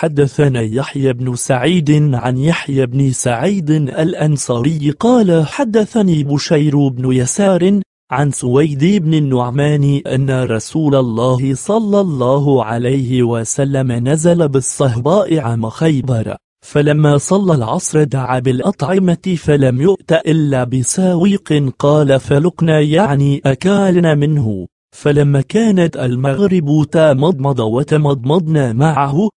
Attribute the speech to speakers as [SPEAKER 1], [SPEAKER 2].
[SPEAKER 1] حدثنا يحيى بن سعيد عن يحيى بن سعيد الأنصاري قال حدثني بشير بن يسار عن سويد بن النعمان أن رسول الله صلى الله عليه وسلم نزل بالصهباء عام خيبر فلما صلى العصر دعا بالأطعمة فلم يؤت إلا بساويق قال فلقنا يعني أكالنا منه فلما كانت المغرب تمضمض وتمضمضنا معه